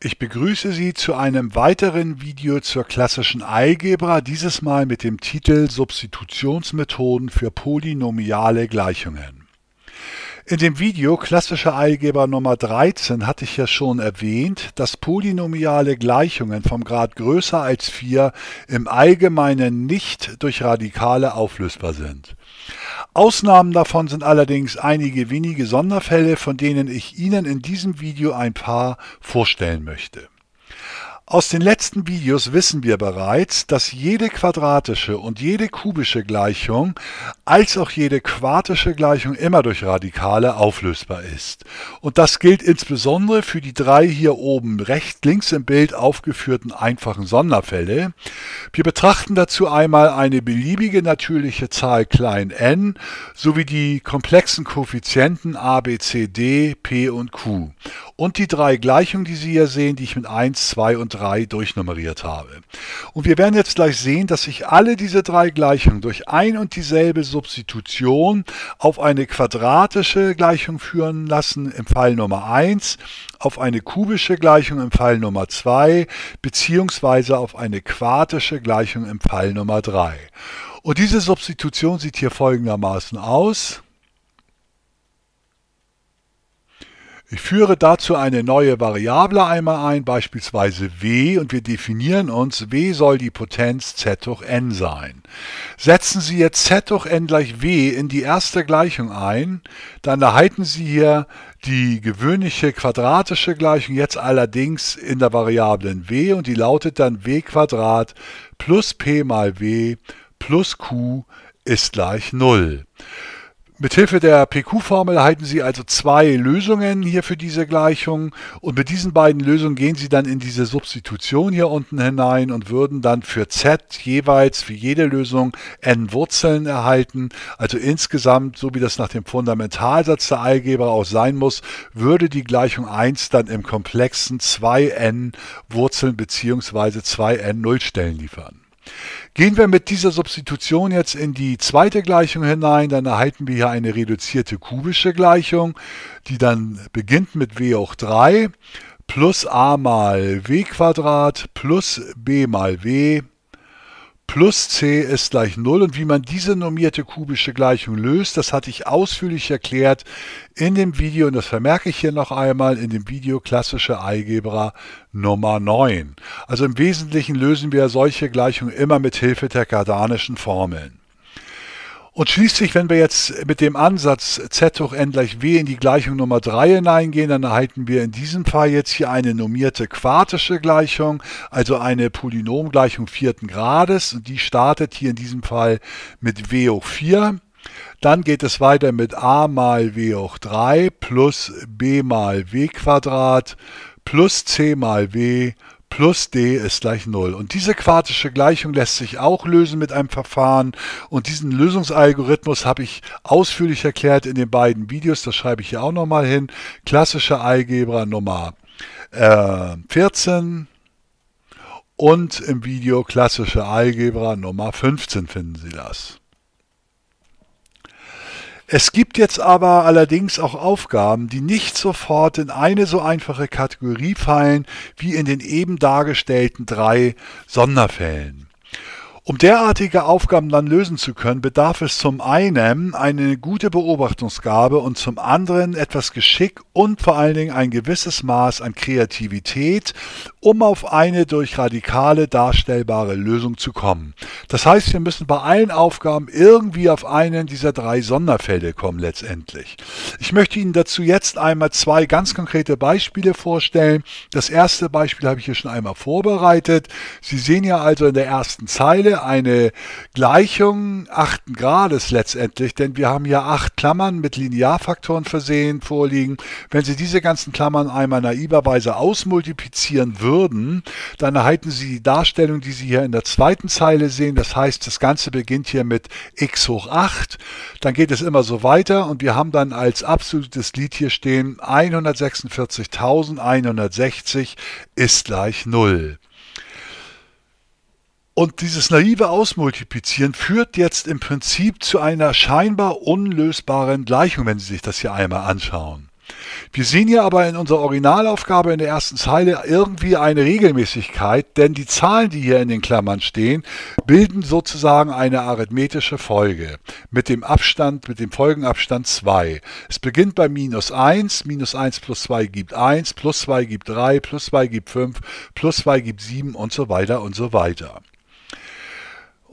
Ich begrüße Sie zu einem weiteren Video zur klassischen Algebra, dieses Mal mit dem Titel Substitutionsmethoden für polynomiale Gleichungen. In dem Video Klassischer Eilgeber Nummer 13 hatte ich ja schon erwähnt, dass polynomiale Gleichungen vom Grad größer als 4 im Allgemeinen nicht durch Radikale auflösbar sind. Ausnahmen davon sind allerdings einige wenige Sonderfälle, von denen ich Ihnen in diesem Video ein paar vorstellen möchte. Aus den letzten Videos wissen wir bereits, dass jede quadratische und jede kubische Gleichung als auch jede quartische Gleichung immer durch Radikale auflösbar ist. Und das gilt insbesondere für die drei hier oben rechts links im Bild aufgeführten einfachen Sonderfälle. Wir betrachten dazu einmal eine beliebige natürliche Zahl klein n sowie die komplexen Koeffizienten a, b, c, d, p und q und die drei Gleichungen, die Sie hier sehen, die ich mit 1, 2 und 3 durchnummeriert habe. Und wir werden jetzt gleich sehen, dass sich alle diese drei Gleichungen durch ein und dieselbe Substitution auf eine quadratische Gleichung führen lassen im Fall Nummer 1, auf eine kubische Gleichung im Fall Nummer 2 beziehungsweise auf eine quadratische Gleichung im Fall Nummer 3. Und diese Substitution sieht hier folgendermaßen aus. Ich führe dazu eine neue Variable einmal ein, beispielsweise w, und wir definieren uns, w soll die Potenz z hoch n sein. Setzen Sie jetzt z hoch n gleich w in die erste Gleichung ein, dann erhalten Sie hier die gewöhnliche quadratische Gleichung, jetzt allerdings in der Variablen w, und die lautet dann w Quadrat plus p mal w plus q ist gleich 0. Mithilfe der PQ-Formel erhalten Sie also zwei Lösungen hier für diese Gleichung und mit diesen beiden Lösungen gehen Sie dann in diese Substitution hier unten hinein und würden dann für z jeweils für jede Lösung n Wurzeln erhalten. Also insgesamt, so wie das nach dem Fundamentalsatz der Algebra auch sein muss, würde die Gleichung 1 dann im komplexen 2n Wurzeln bzw. 2n Nullstellen liefern. Gehen wir mit dieser Substitution jetzt in die zweite Gleichung hinein, dann erhalten wir hier eine reduzierte kubische Gleichung, die dann beginnt mit w hoch 3 plus a mal w Quadrat plus b mal w plus c ist gleich 0 und wie man diese normierte kubische Gleichung löst, das hatte ich ausführlich erklärt in dem Video und das vermerke ich hier noch einmal in dem Video klassische Algebra Nummer 9. Also im Wesentlichen lösen wir solche Gleichungen immer mit Hilfe der kardanischen Formeln. Und schließlich, wenn wir jetzt mit dem Ansatz z hoch n gleich w in die Gleichung Nummer 3 hineingehen, dann erhalten wir in diesem Fall jetzt hier eine normierte quartische Gleichung, also eine Polynomgleichung vierten Grades. Und die startet hier in diesem Fall mit w hoch 4. Dann geht es weiter mit a mal w hoch 3 plus b mal w Quadrat plus c mal w plus d ist gleich 0. Und diese quatische Gleichung lässt sich auch lösen mit einem Verfahren. Und diesen Lösungsalgorithmus habe ich ausführlich erklärt in den beiden Videos. Das schreibe ich hier auch nochmal hin. Klassische Algebra Nummer äh, 14 und im Video Klassische Algebra Nummer 15 finden Sie das. Es gibt jetzt aber allerdings auch Aufgaben, die nicht sofort in eine so einfache Kategorie fallen wie in den eben dargestellten drei Sonderfällen. Um derartige Aufgaben dann lösen zu können, bedarf es zum einen eine gute Beobachtungsgabe und zum anderen etwas Geschick und vor allen Dingen ein gewisses Maß an Kreativität, um auf eine durch radikale darstellbare Lösung zu kommen. Das heißt, wir müssen bei allen Aufgaben irgendwie auf einen dieser drei Sonderfelder kommen letztendlich. Ich möchte Ihnen dazu jetzt einmal zwei ganz konkrete Beispiele vorstellen. Das erste Beispiel habe ich hier schon einmal vorbereitet. Sie sehen ja also in der ersten Zeile, eine Gleichung achten Grades letztendlich, denn wir haben ja acht Klammern mit Linearfaktoren versehen vorliegen. Wenn Sie diese ganzen Klammern einmal naiverweise ausmultiplizieren würden, dann erhalten Sie die Darstellung, die Sie hier in der zweiten Zeile sehen. Das heißt, das Ganze beginnt hier mit x hoch 8. Dann geht es immer so weiter und wir haben dann als absolutes Lied hier stehen 146.160 ist gleich 0. Und dieses naive Ausmultiplizieren führt jetzt im Prinzip zu einer scheinbar unlösbaren Gleichung, wenn Sie sich das hier einmal anschauen. Wir sehen hier aber in unserer Originalaufgabe in der ersten Zeile irgendwie eine Regelmäßigkeit, denn die Zahlen, die hier in den Klammern stehen, bilden sozusagen eine arithmetische Folge mit dem Abstand, mit dem Folgenabstand 2. Es beginnt bei minus 1, minus 1 plus 2 gibt 1, plus 2 gibt 3, plus 2 gibt 5, plus 2 gibt 7 und so weiter und so weiter.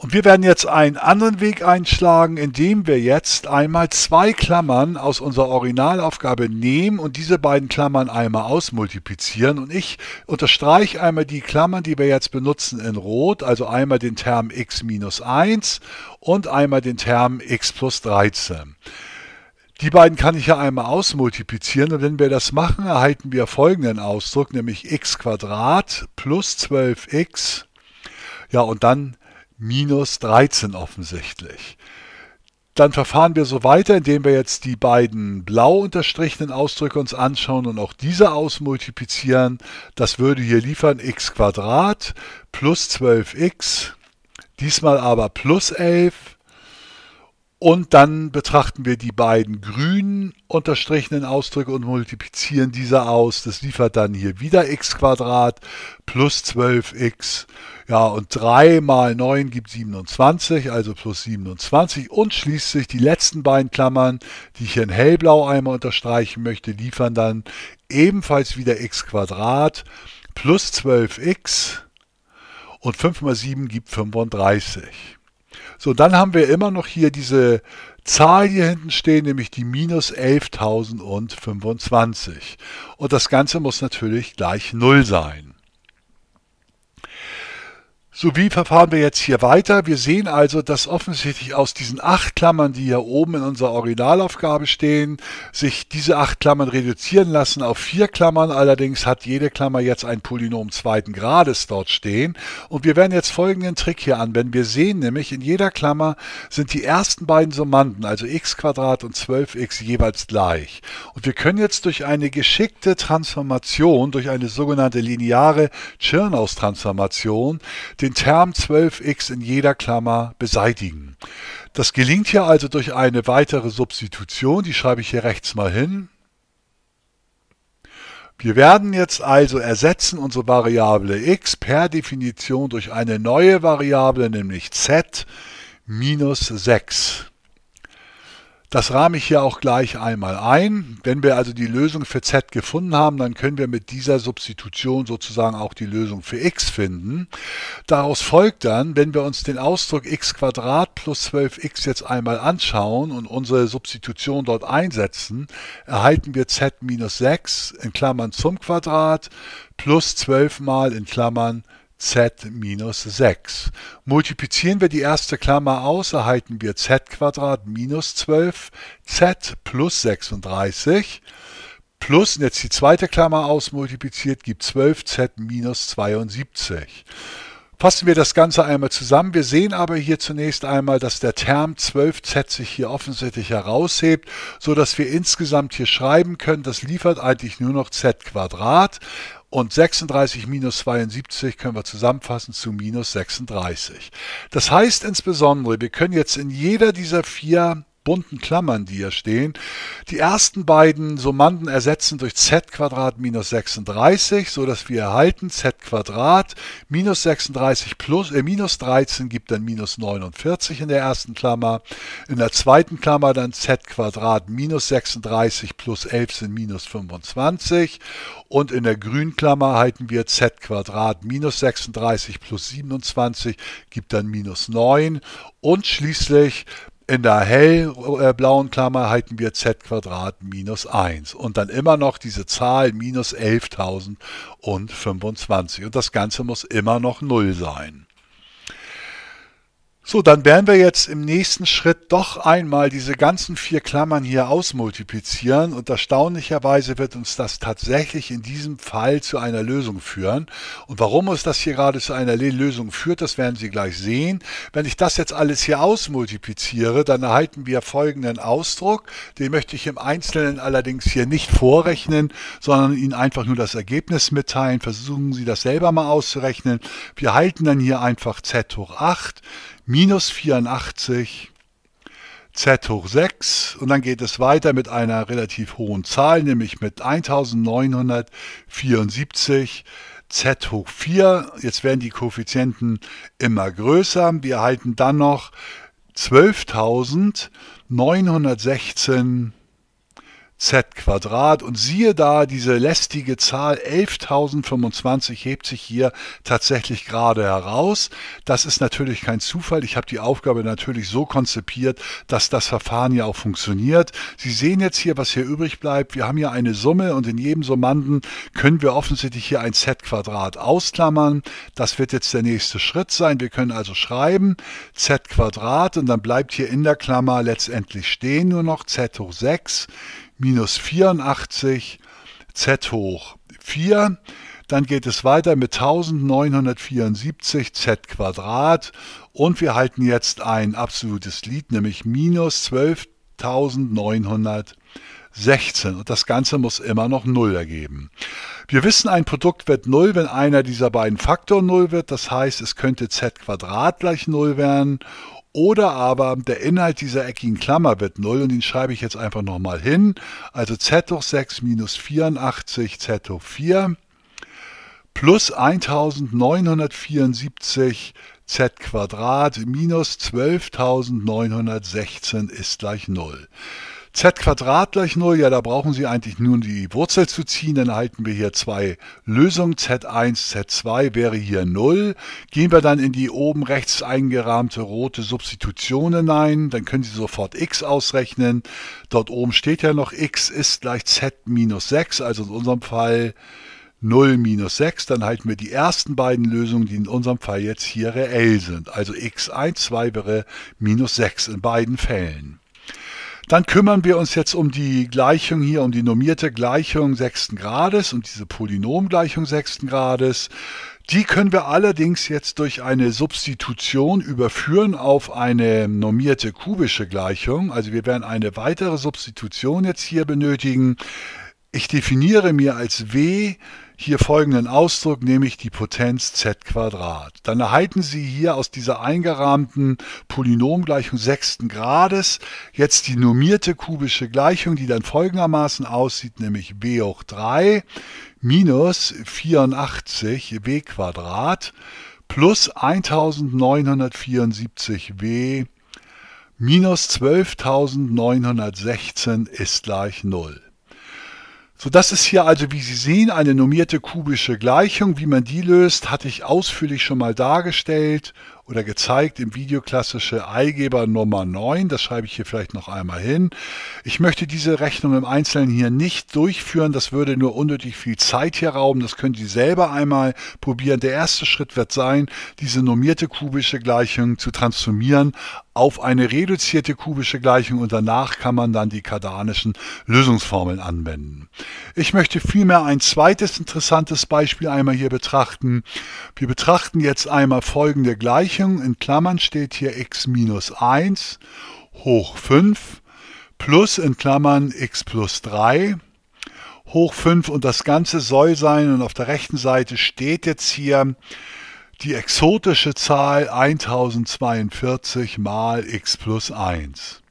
Und wir werden jetzt einen anderen Weg einschlagen, indem wir jetzt einmal zwei Klammern aus unserer Originalaufgabe nehmen und diese beiden Klammern einmal ausmultiplizieren. Und ich unterstreiche einmal die Klammern, die wir jetzt benutzen in Rot, also einmal den Term x minus 1 und einmal den Term x plus 13. Die beiden kann ich ja einmal ausmultiplizieren und wenn wir das machen, erhalten wir folgenden Ausdruck, nämlich x plus 12x. Ja, und dann minus 13 offensichtlich. Dann verfahren wir so weiter, indem wir jetzt die beiden blau unterstrichenen Ausdrücke uns anschauen und auch diese ausmultiplizieren. Das würde hier liefern x plus 12x, diesmal aber plus 11 und dann betrachten wir die beiden grün unterstrichenen Ausdrücke und multiplizieren diese aus. Das liefert dann hier wieder x plus 12x. Ja, und 3 mal 9 gibt 27, also plus 27. Und schließlich die letzten beiden Klammern, die ich hier in hellblau einmal unterstreichen möchte, liefern dann ebenfalls wieder x plus 12x. Und 5 mal 7 gibt 35. So, dann haben wir immer noch hier diese Zahl hier hinten stehen, nämlich die minus 11.025. Und das Ganze muss natürlich gleich 0 sein. So, wie verfahren wir jetzt hier weiter? Wir sehen also, dass offensichtlich aus diesen acht Klammern, die hier oben in unserer Originalaufgabe stehen, sich diese acht Klammern reduzieren lassen auf vier Klammern. Allerdings hat jede Klammer jetzt ein Polynom zweiten Grades dort stehen. Und wir werden jetzt folgenden Trick hier anwenden. Wir sehen nämlich, in jeder Klammer sind die ersten beiden Summanden, also x und 12x, jeweils gleich. Und wir können jetzt durch eine geschickte Transformation, durch eine sogenannte lineare Chirnaus-Transformation, den Term 12x in jeder Klammer beseitigen. Das gelingt hier also durch eine weitere Substitution, die schreibe ich hier rechts mal hin. Wir werden jetzt also ersetzen unsere Variable x per Definition durch eine neue Variable, nämlich z minus 6. Das rahme ich hier auch gleich einmal ein. Wenn wir also die Lösung für z gefunden haben, dann können wir mit dieser Substitution sozusagen auch die Lösung für x finden. Daraus folgt dann, wenn wir uns den Ausdruck x plus 12x jetzt einmal anschauen und unsere Substitution dort einsetzen, erhalten wir z minus 6 in Klammern zum Quadrat plus 12 mal in Klammern z minus 6. Multiplizieren wir die erste Klammer aus, erhalten wir z minus 12, z plus 36. Plus, und jetzt die zweite Klammer aus, multipliziert, gibt 12z minus 72. Fassen wir das Ganze einmal zusammen. Wir sehen aber hier zunächst einmal, dass der Term 12z sich hier offensichtlich heraushebt, sodass wir insgesamt hier schreiben können, das liefert eigentlich nur noch z Quadrat. Und 36 minus 72 können wir zusammenfassen zu minus 36. Das heißt insbesondere, wir können jetzt in jeder dieser vier bunten Klammern, die hier stehen. Die ersten beiden Summanden ersetzen durch z Quadrat minus 36, sodass wir erhalten z Quadrat minus 36 plus, äh, minus 13 gibt dann minus 49 in der ersten Klammer. In der zweiten Klammer dann z Quadrat minus 36 plus 11 sind minus 25. Und in der grünen Klammer halten wir z Quadrat minus 36 plus 27 gibt dann minus 9. Und schließlich in der hellblauen Klammer halten wir z Quadrat minus 1 und dann immer noch diese Zahl minus 11.025 und das Ganze muss immer noch 0 sein. So, dann werden wir jetzt im nächsten Schritt doch einmal diese ganzen vier Klammern hier ausmultiplizieren und erstaunlicherweise wird uns das tatsächlich in diesem Fall zu einer Lösung führen. Und warum uns das hier gerade zu einer Lösung führt, das werden Sie gleich sehen. Wenn ich das jetzt alles hier ausmultipliziere, dann erhalten wir folgenden Ausdruck. Den möchte ich im Einzelnen allerdings hier nicht vorrechnen, sondern Ihnen einfach nur das Ergebnis mitteilen. Versuchen Sie das selber mal auszurechnen. Wir halten dann hier einfach z hoch 8 minus 84 z hoch 6 und dann geht es weiter mit einer relativ hohen Zahl, nämlich mit 1974 z hoch 4. Jetzt werden die Koeffizienten immer größer. Wir erhalten dann noch 12.916 z Quadrat und siehe da, diese lästige Zahl 11.025 hebt sich hier tatsächlich gerade heraus. Das ist natürlich kein Zufall. Ich habe die Aufgabe natürlich so konzipiert, dass das Verfahren ja auch funktioniert. Sie sehen jetzt hier, was hier übrig bleibt. Wir haben hier eine Summe und in jedem Summanden können wir offensichtlich hier ein z Quadrat ausklammern. Das wird jetzt der nächste Schritt sein. Wir können also schreiben z Quadrat und dann bleibt hier in der Klammer letztendlich stehen nur noch z hoch 6 minus 84 z hoch 4. Dann geht es weiter mit 1974 z Quadrat und wir halten jetzt ein absolutes Lied, nämlich minus 12.916 und das Ganze muss immer noch 0 ergeben. Wir wissen, ein Produkt wird 0, wenn einer dieser beiden Faktoren 0 wird. Das heißt, es könnte z Quadrat gleich 0 werden oder aber der Inhalt dieser eckigen Klammer wird 0 und den schreibe ich jetzt einfach nochmal hin. Also z hoch 6 minus 84 z hoch 4 plus 1974 z Quadrat minus 12.916 ist gleich 0 z Quadrat gleich 0, ja, da brauchen Sie eigentlich nur die Wurzel zu ziehen, dann erhalten wir hier zwei Lösungen, z1, z2 wäre hier 0. Gehen wir dann in die oben rechts eingerahmte rote Substitution hinein, dann können Sie sofort x ausrechnen. Dort oben steht ja noch x ist gleich z minus 6, also in unserem Fall 0 minus 6, dann halten wir die ersten beiden Lösungen, die in unserem Fall jetzt hier reell sind. Also x1, 2 wäre minus 6 in beiden Fällen. Dann kümmern wir uns jetzt um die Gleichung hier, um die normierte Gleichung sechsten Grades und diese Polynomgleichung sechsten Grades. Die können wir allerdings jetzt durch eine Substitution überführen auf eine normierte kubische Gleichung. Also wir werden eine weitere Substitution jetzt hier benötigen. Ich definiere mir als W hier folgenden Ausdruck, nämlich die Potenz z Dann erhalten Sie hier aus dieser eingerahmten Polynomgleichung sechsten Grades jetzt die normierte kubische Gleichung, die dann folgendermaßen aussieht, nämlich b hoch 3 minus 84 b Quadrat plus 1974 w minus 12.916 ist gleich 0. So, das ist hier also, wie Sie sehen, eine normierte kubische Gleichung. Wie man die löst, hatte ich ausführlich schon mal dargestellt oder gezeigt im Video klassische Eigeber Nummer 9. Das schreibe ich hier vielleicht noch einmal hin. Ich möchte diese Rechnung im Einzelnen hier nicht durchführen. Das würde nur unnötig viel Zeit hier rauben. Das können Sie selber einmal probieren. Der erste Schritt wird sein, diese normierte kubische Gleichung zu transformieren auf eine reduzierte kubische Gleichung und danach kann man dann die kardanischen Lösungsformeln anwenden. Ich möchte vielmehr ein zweites interessantes Beispiel einmal hier betrachten. Wir betrachten jetzt einmal folgende Gleichung. Gleichung in Klammern steht hier x minus 1 hoch 5 plus in Klammern x plus 3 hoch 5 und das Ganze soll sein und auf der rechten Seite steht jetzt hier die exotische Zahl 1042 mal x plus 1.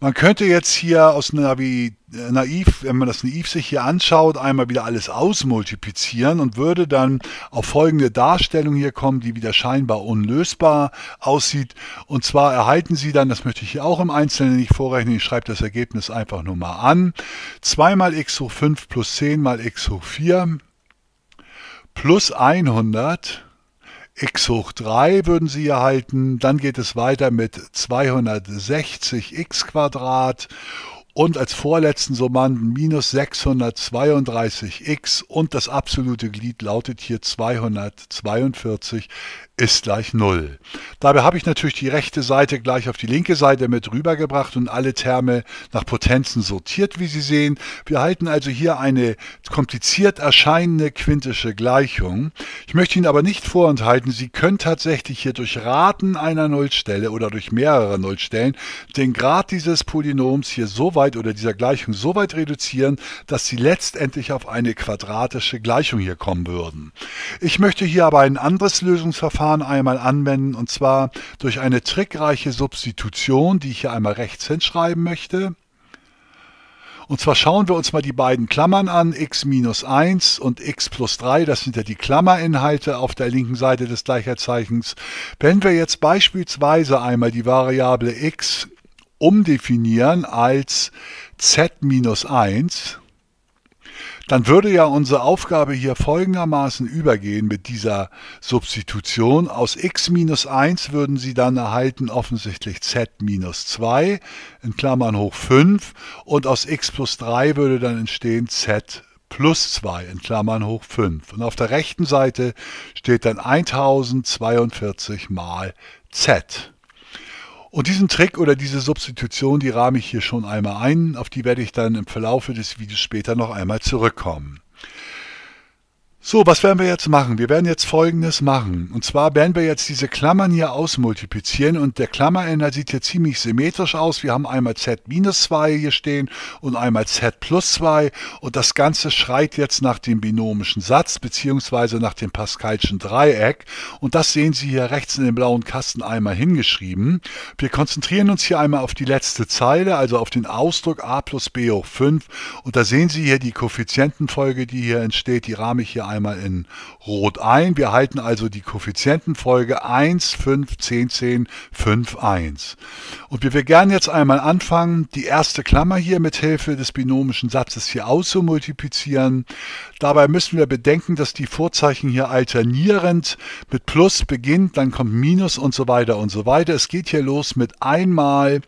Man könnte jetzt hier aus Navi äh, naiv, wenn man das naiv sich hier anschaut, einmal wieder alles ausmultiplizieren und würde dann auf folgende Darstellung hier kommen, die wieder scheinbar unlösbar aussieht. Und zwar erhalten Sie dann, das möchte ich hier auch im Einzelnen nicht vorrechnen, ich schreibe das Ergebnis einfach nur mal an, 2 mal x hoch 5 plus 10 mal x hoch 4 plus 100 x hoch 3 würden Sie erhalten. Dann geht es weiter mit 260x Quadrat und als vorletzten Summanden minus 632x und das absolute Glied lautet hier 242 ist gleich 0. Dabei habe ich natürlich die rechte Seite gleich auf die linke Seite mit rübergebracht und alle Terme nach Potenzen sortiert, wie Sie sehen. Wir halten also hier eine kompliziert erscheinende quintische Gleichung. Ich möchte Ihnen aber nicht vorenthalten, Sie können tatsächlich hier durch Raten einer Nullstelle oder durch mehrere Nullstellen den Grad dieses Polynoms hier so weit Arbeit oder dieser Gleichung so weit reduzieren, dass sie letztendlich auf eine quadratische Gleichung hier kommen würden. Ich möchte hier aber ein anderes Lösungsverfahren einmal anwenden und zwar durch eine trickreiche Substitution, die ich hier einmal rechts hinschreiben möchte. Und zwar schauen wir uns mal die beiden Klammern an, x minus 1 und x plus 3, das sind ja die Klammerinhalte auf der linken Seite des Gleicherzeichens. Wenn wir jetzt beispielsweise einmal die Variable x umdefinieren als z-1, dann würde ja unsere Aufgabe hier folgendermaßen übergehen mit dieser Substitution. Aus x minus 1 würden Sie dann erhalten offensichtlich z minus 2 in Klammern hoch 5 und aus x plus 3 würde dann entstehen z plus 2 in Klammern hoch 5. Und auf der rechten Seite steht dann 1042 mal z. Und diesen Trick oder diese Substitution, die rahme ich hier schon einmal ein, auf die werde ich dann im Verlaufe des Videos später noch einmal zurückkommen. So, was werden wir jetzt machen? Wir werden jetzt folgendes machen. Und zwar werden wir jetzt diese Klammern hier ausmultiplizieren und der Klammeränder sieht hier ziemlich symmetrisch aus. Wir haben einmal z minus 2 hier stehen und einmal z plus 2 und das Ganze schreit jetzt nach dem binomischen Satz beziehungsweise nach dem Pascalschen Dreieck und das sehen Sie hier rechts in dem blauen Kasten einmal hingeschrieben. Wir konzentrieren uns hier einmal auf die letzte Zeile, also auf den Ausdruck a plus b hoch 5 und da sehen Sie hier die Koeffizientenfolge, die hier entsteht, die rahme ich hier einmal in Rot ein. Wir halten also die Koeffizientenfolge 1, 5, 10, 10, 5, 1. Und wir würden gerne jetzt einmal anfangen, die erste Klammer hier mit Hilfe des binomischen Satzes hier auszumultiplizieren. Dabei müssen wir bedenken, dass die Vorzeichen hier alternierend mit Plus beginnt, dann kommt Minus und so weiter und so weiter. Es geht hier los mit einmal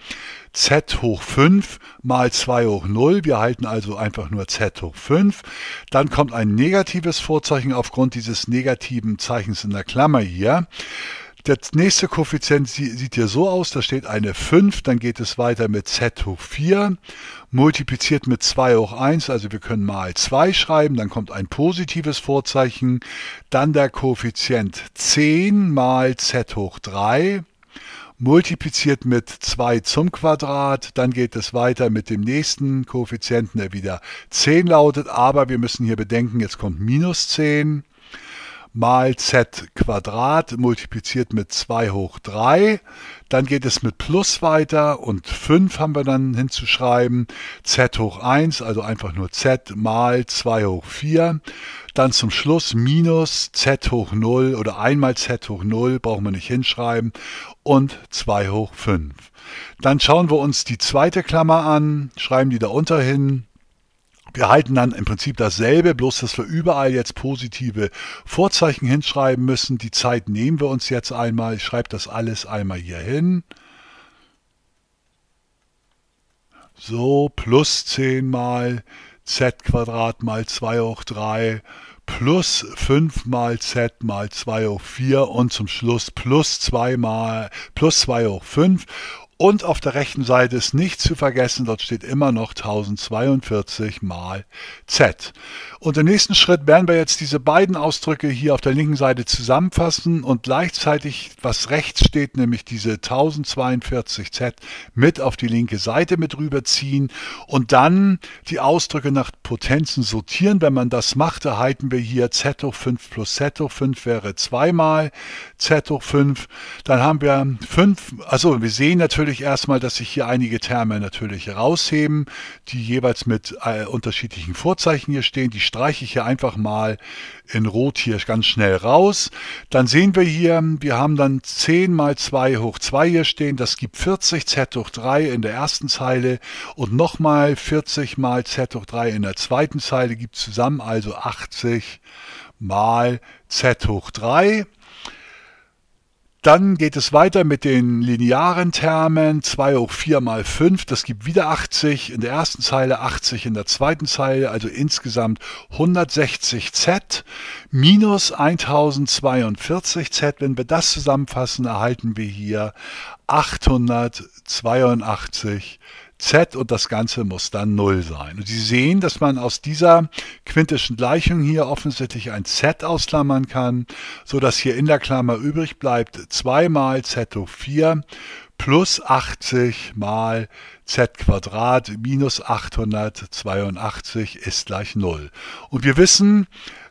z hoch 5 mal 2 hoch 0. Wir halten also einfach nur z hoch 5. Dann kommt ein negatives Vorzeichen aufgrund dieses negativen Zeichens in der Klammer hier. Der nächste Koeffizient sieht hier so aus, da steht eine 5, dann geht es weiter mit z hoch 4, multipliziert mit 2 hoch 1, also wir können mal 2 schreiben, dann kommt ein positives Vorzeichen, dann der Koeffizient 10 mal z hoch 3 multipliziert mit 2 zum Quadrat, dann geht es weiter mit dem nächsten Koeffizienten, der wieder 10 lautet, aber wir müssen hier bedenken, jetzt kommt minus 10 mal z Quadrat multipliziert mit 2 hoch 3. Dann geht es mit plus weiter und 5 haben wir dann hinzuschreiben. z hoch 1, also einfach nur z mal 2 hoch 4 dann zum Schluss minus z hoch 0 oder einmal z hoch 0, brauchen wir nicht hinschreiben, und 2 hoch 5. Dann schauen wir uns die zweite Klammer an, schreiben die da unter hin. Wir halten dann im Prinzip dasselbe, bloß dass wir überall jetzt positive Vorzeichen hinschreiben müssen. Die Zeit nehmen wir uns jetzt einmal. Ich schreibe das alles einmal hier hin. So, plus 10 mal z Quadrat mal 2 hoch 3 plus 5 mal z mal 2 hoch 4 und zum Schluss plus 2 mal plus 2 hoch 5 und auf der rechten Seite ist nicht zu vergessen, dort steht immer noch 1042 mal z. Und im nächsten Schritt werden wir jetzt diese beiden Ausdrücke hier auf der linken Seite zusammenfassen und gleichzeitig, was rechts steht, nämlich diese 1042 z mit auf die linke Seite mit rüberziehen und dann die Ausdrücke nach Potenzen sortieren. Wenn man das macht, erhalten wir hier z hoch 5 plus z hoch 5 wäre 2 mal z hoch 5. Dann haben wir 5, also wir sehen natürlich, natürlich erstmal, dass sich hier einige Terme natürlich rausheben, die jeweils mit äh, unterschiedlichen Vorzeichen hier stehen. Die streiche ich hier einfach mal in Rot hier ganz schnell raus. Dann sehen wir hier, wir haben dann 10 mal 2 hoch 2 hier stehen. Das gibt 40 z hoch 3 in der ersten Zeile und nochmal 40 mal z hoch 3 in der zweiten Zeile gibt zusammen also 80 mal z hoch 3. Dann geht es weiter mit den linearen Termen. 2 hoch 4 mal 5, das gibt wieder 80 in der ersten Zeile, 80 in der zweiten Zeile, also insgesamt 160z minus 1042z. Wenn wir das zusammenfassen, erhalten wir hier 882 z und das Ganze muss dann 0 sein. Und Sie sehen, dass man aus dieser quintischen Gleichung hier offensichtlich ein z ausklammern kann, sodass hier in der Klammer übrig bleibt 2 mal z hoch 4 plus 80 mal z Quadrat minus 882 ist gleich 0. Und wir wissen,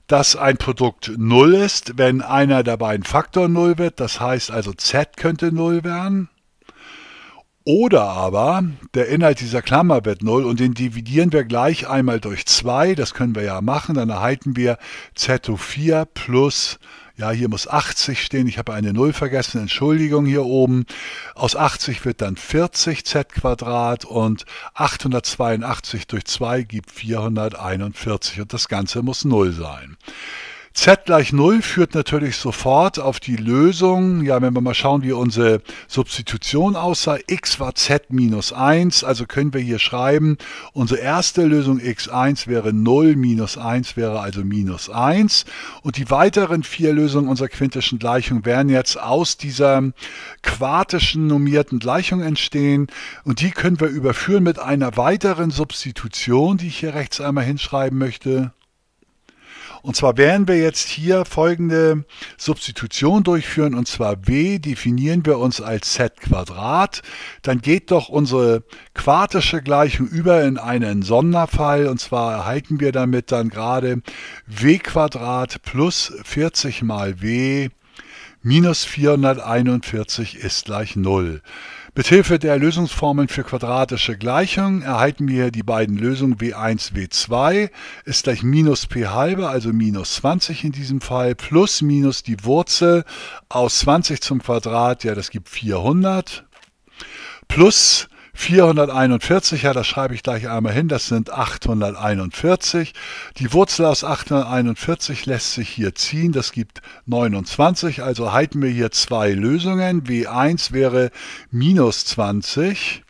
dass ein Produkt 0 ist, wenn einer der beiden Faktoren 0 wird. Das heißt also z könnte 0 werden. Oder aber der Inhalt dieser Klammer wird 0 und den dividieren wir gleich einmal durch 2. Das können wir ja machen. Dann erhalten wir z 4 plus, ja hier muss 80 stehen. Ich habe eine 0 vergessen, Entschuldigung hier oben. Aus 80 wird dann 40 z Quadrat und 882 durch 2 gibt 441 und das Ganze muss 0 sein. Z gleich 0 führt natürlich sofort auf die Lösung. Ja, wenn wir mal schauen, wie unsere Substitution aussah, x war z minus 1, also können wir hier schreiben, unsere erste Lösung x1 wäre 0, minus 1 wäre also minus 1. Und die weiteren vier Lösungen unserer quintischen Gleichung werden jetzt aus dieser quartischen normierten Gleichung entstehen. Und die können wir überführen mit einer weiteren Substitution, die ich hier rechts einmal hinschreiben möchte. Und zwar werden wir jetzt hier folgende Substitution durchführen. Und zwar w definieren wir uns als z Quadrat. Dann geht doch unsere quartische Gleichung über in einen Sonderfall. Und zwar erhalten wir damit dann gerade w Quadrat plus 40 mal w minus 441 ist gleich 0. Mithilfe der Lösungsformeln für quadratische Gleichungen erhalten wir die beiden Lösungen W1, W2 ist gleich minus p halbe, also minus 20 in diesem Fall, plus minus die Wurzel aus 20 zum Quadrat, ja das gibt 400, plus 441, ja, das schreibe ich gleich einmal hin, das sind 841. Die Wurzel aus 841 lässt sich hier ziehen, das gibt 29, also halten wir hier zwei Lösungen. W1 wäre minus 20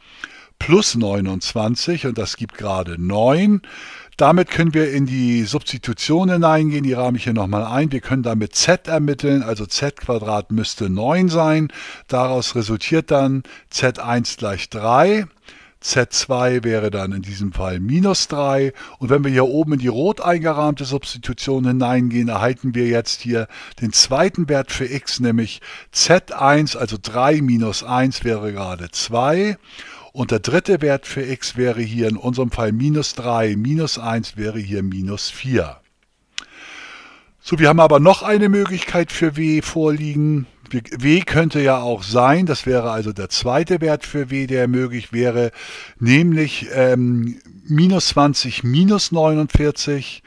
plus 29 und das gibt gerade 9. Damit können wir in die Substitution hineingehen, die rahme ich hier nochmal ein. Wir können damit z ermitteln, also z Quadrat müsste 9 sein. Daraus resultiert dann z1 gleich 3. Z2 wäre dann in diesem Fall minus 3. Und wenn wir hier oben in die rot eingerahmte Substitution hineingehen, erhalten wir jetzt hier den zweiten Wert für x, nämlich Z1, also 3 minus 1 wäre gerade 2. Und der dritte Wert für x wäre hier in unserem Fall minus 3, minus 1 wäre hier minus 4. So, wir haben aber noch eine Möglichkeit für w vorliegen. W könnte ja auch sein, das wäre also der zweite Wert für W, der möglich wäre, nämlich ähm, minus 20 minus 49,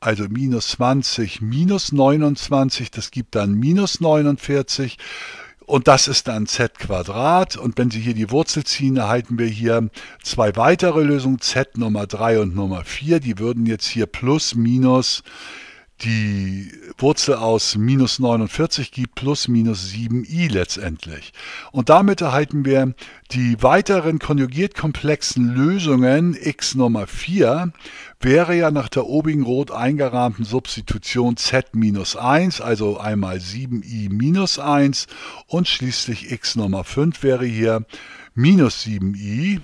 also minus 20 minus 29, das gibt dann minus 49. Und das ist dann z Quadrat. Und wenn Sie hier die Wurzel ziehen, erhalten wir hier zwei weitere Lösungen, z Nummer 3 und Nummer 4. Die würden jetzt hier plus minus die Wurzel aus minus 49 gibt plus minus 7i letztendlich. Und damit erhalten wir die weiteren konjugiert komplexen Lösungen x Nummer 4 wäre ja nach der obigen rot eingerahmten Substitution z minus 1, also einmal 7i minus 1 und schließlich x Nummer 5 wäre hier minus 7i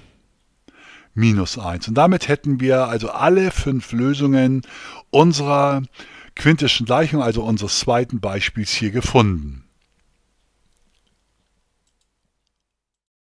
minus 1. Und damit hätten wir also alle fünf Lösungen unserer quintischen Gleichung, also unseres zweiten Beispiels hier gefunden.